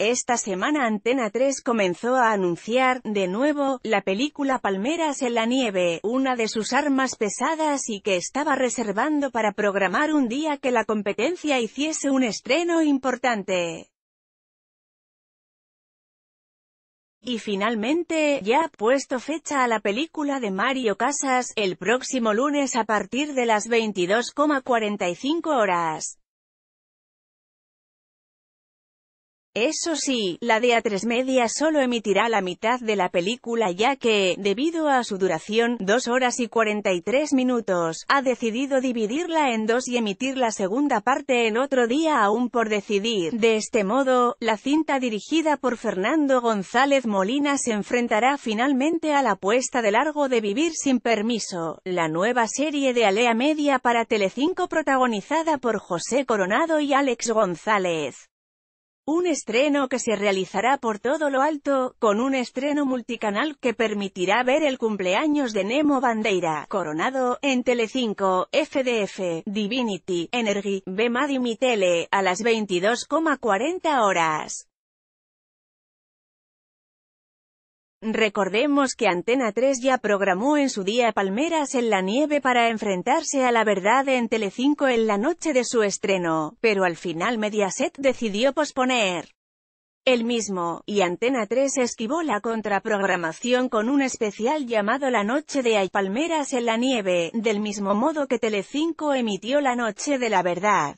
Esta semana Antena 3 comenzó a anunciar, de nuevo, la película Palmeras en la Nieve, una de sus armas pesadas y que estaba reservando para programar un día que la competencia hiciese un estreno importante. Y finalmente, ya ha puesto fecha a la película de Mario Casas, el próximo lunes a partir de las 22,45 horas. Eso sí, la de A3 Media solo emitirá la mitad de la película ya que, debido a su duración, 2 horas y 43 minutos, ha decidido dividirla en dos y emitir la segunda parte en otro día aún por decidir. De este modo, la cinta dirigida por Fernando González Molina se enfrentará finalmente a la apuesta de largo de Vivir sin permiso, la nueva serie de Alea Media para Telecinco protagonizada por José Coronado y Alex González. Un estreno que se realizará por todo lo alto, con un estreno multicanal que permitirá ver el cumpleaños de Nemo Bandeira, Coronado, en Telecinco, FDF, Divinity, Energy, y Tele a las 22,40 horas. Recordemos que Antena 3 ya programó en su día Palmeras en la Nieve para enfrentarse a la verdad en Telecinco en la noche de su estreno, pero al final Mediaset decidió posponer el mismo, y Antena 3 esquivó la contraprogramación con un especial llamado La Noche de Hay Palmeras en la Nieve, del mismo modo que Telecinco emitió La Noche de la Verdad.